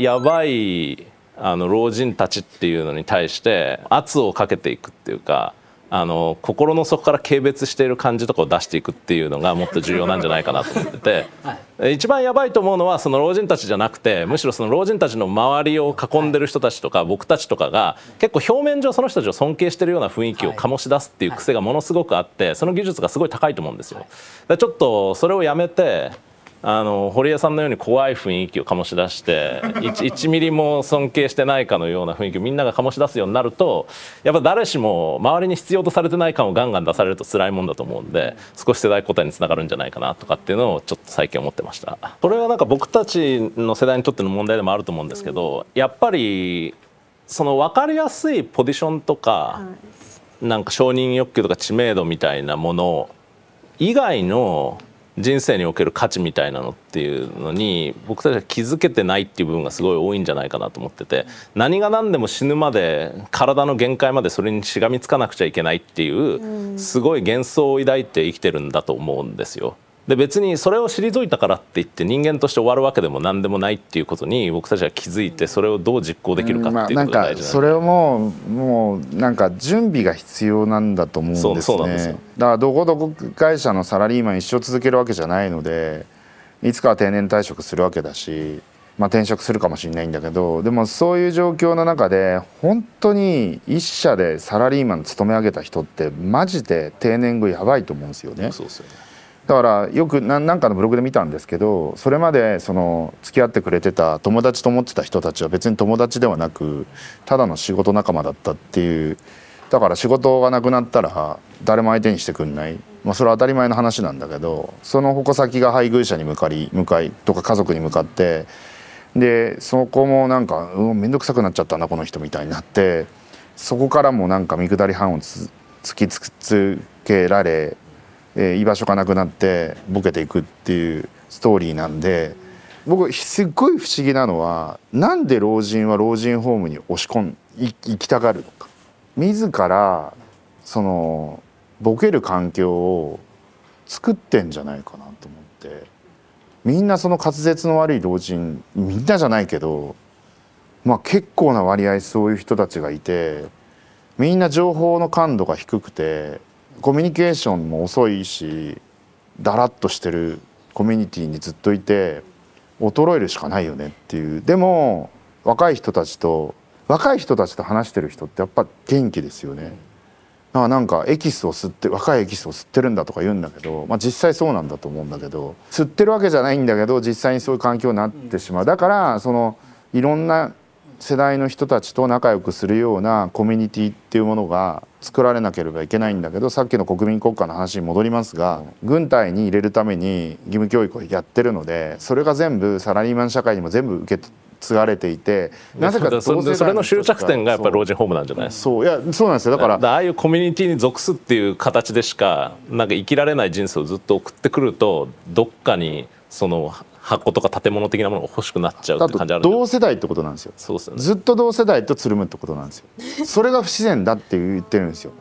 やばいあの老人たちっていうのに対して圧をかけていくっていうかあの心の底から軽蔑している感じとかを出していくっていうのがもっと重要なんじゃないかなと思ってて、はい、一番やばいと思うのはその老人たちじゃなくてむしろその老人たちの周りを囲んでる人たちとか僕たちとかが結構表面上その人たちを尊敬してるような雰囲気を醸し出すっていう癖がものすごくあってその技術がすごい高いと思うんですよ。だちょっとそれをやめてあの堀江さんのように怖い雰囲気を醸し出して 1, 1 ミリも尊敬してないかのような雰囲気をみんなが醸し出すようになるとやっぱ誰しも周りに必要とされてない感をガンガン出されると辛いもんだと思うんで少し世代交代につながるんじゃないかなとかっていうのをちょっと最近思ってましたそれはなんか僕たちの世代にとっての問題でもあると思うんですけどやっぱりその分かりやすいポジションとか、なんか承認欲求とか知名度みたいなもの以外の人生における価値みたいなのっていうのに僕たちは気づけてないっていう部分がすごい多いんじゃないかなと思ってて何が何でも死ぬまで体の限界までそれにしがみつかなくちゃいけないっていうすごい幻想を抱いて生きてるんだと思うんですよ。で別にそれを退いたからって言って人間として終わるわけでも何でもないっていうことに僕たちは気づいてそれをどう実行できるかっていうことが大事な、うんまあ、かそれをもうもうなんか準備が必要なんだと思うんですねそうですだからどこどこ会社のサラリーマン一生続けるわけじゃないのでいつかは定年退職するわけだし、まあ、転職するかもしれないんだけどでもそういう状況の中で本当に一社でサラリーマン勤め上げた人ってマジで定年後やばいと思うんですよね。そうですよねだからよく何かのブログで見たんですけどそれまでその付き合ってくれてた友達と思ってた人たちは別に友達ではなくただの仕事仲間だったっていうだから仕事がなくなったら誰も相手にしてくんない、まあ、それは当たり前の話なんだけどその矛先が配偶者に向かり向かいとか家族に向かってでそこもなんか面倒くさくなっちゃったなこの人みたいになってそこからもなんか見下り班を突きつけられえー、居場所がなくなってボケていくっていうストーリーなんで僕すっごい不思議なのはなんで老人は老人ホームに押し込ん行きたがるのか自らそのボケる環境を作ってんじゃないかなと思ってみんなその滑舌の悪い老人みんなじゃないけど、まあ、結構な割合そういう人たちがいてみんな情報の感度が低くてコミュニケーションも遅いしだらっとしてるコミュニティにずっといて衰えるしかないよねっていうでも若い人たちと若い人たちと話してる人ってやっぱ元気ですよね。だからなんかエキスを吸って若いエキスを吸ってるんだとか言うんだけど、まあ、実際そうなんだと思うんだけど吸ってるわけじゃないんだけど実際にそういう環境になってしまうだからそのいろんな世代の人たちと仲良くするようなコミュニティっていうものが作られなければいけないんだけどさっきの国民国家の話に戻りますが軍隊に入れるために義務教育をやってるのでそれが全部サラリーマン社会にも全部受け継がれていてなぜかそれの終着点がやっぱり老人ホームなんじゃないそういやそうなんですよだからああいうコミュニティに属すっていう形でしかなんか生きられない人生をずっと送ってくるとどっかにその箱とか建物的なものが欲しくなっちゃうって感じある同世代ってことなんですよそうです、ね、ずっと同世代とつるむってことなんですよそれが不自然だって言ってるんですよ